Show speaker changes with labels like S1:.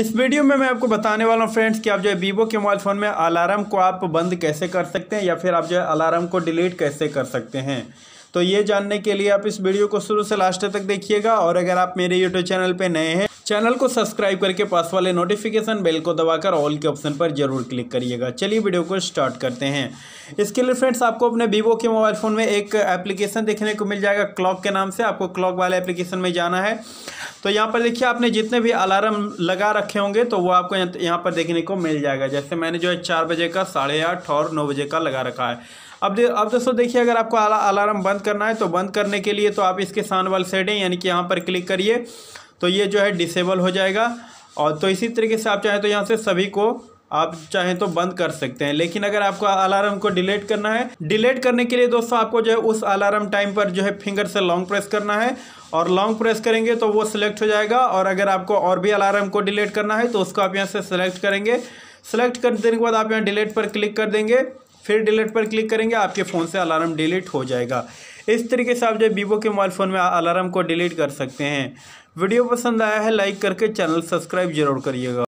S1: इस वीडियो में मैं आपको बताने वाला हूँ फ्रेंड्स कि आप जो है वीवो के मोबाइल फ़ोन में अलार्म को आप बंद कैसे कर सकते हैं या फिर आप जो है अलार्म को डिलीट कैसे कर सकते हैं तो ये जानने के लिए आप इस वीडियो को शुरू से लास्ट तक देखिएगा और अगर आप मेरे यूट्यूब चैनल पर नए हैं चैनल को सब्सक्राइब करके पास वाले नोटिफिकेशन बेल को दबाकर ऑल के ऑप्शन पर जरूर क्लिक करिएगा चलिए वीडियो को स्टार्ट करते हैं इसके लिए फ्रेंड्स आपको अपने वीवो के मोबाइल फ़ोन में एक एप्लीकेशन देखने को मिल जाएगा क्लॉक के नाम से आपको क्लॉक वाले एप्लीकेशन में जाना है तो यहाँ पर देखिए आपने जितने भी अलार्म लगा रखे होंगे तो वो आपको यहाँ पर देखने को मिल जाएगा जैसे मैंने जो है चार बजे का साढ़े आठ और नौ बजे का लगा रखा है अब दे, अब दोस्तों देखिए अगर आपको अलार्म बंद करना है तो बंद करने के लिए तो आप इसके सान वाल सेटिंग यानी कि यहाँ पर क्लिक करिए तो ये जो है डिसेबल हो जाएगा और तो इसी तरीके से आप चाहें तो यहाँ से सभी को आप चाहें तो बंद कर सकते हैं लेकिन अगर आपको अलार्म को डिलीट करना है डिलीट करने के लिए दोस्तों आपको जो है उस अलार्म टाइम पर जो है फिंगर से लॉन्ग प्रेस करना है और लॉन्ग प्रेस करेंगे तो वो सिलेक्ट हो जाएगा और अगर आपको और भी अलार्म को डिलीट करना है तो उसको आप यहाँ से सिलेक्ट करेंगे सेलेक्ट कर देने के बाद आप यहाँ डिलीट पर क्लिक कर देंगे फिर डिलीट पर क्लिक करेंगे आपके फ़ोन से अलार्म डिलीट हो जाएगा इस तरीके से आप जो वीवो के मोबाइल फ़ोन में अलार्म को डिलीट कर सकते हैं वीडियो पसंद आया है लाइक करके चैनल सब्सक्राइब जरूर करिएगा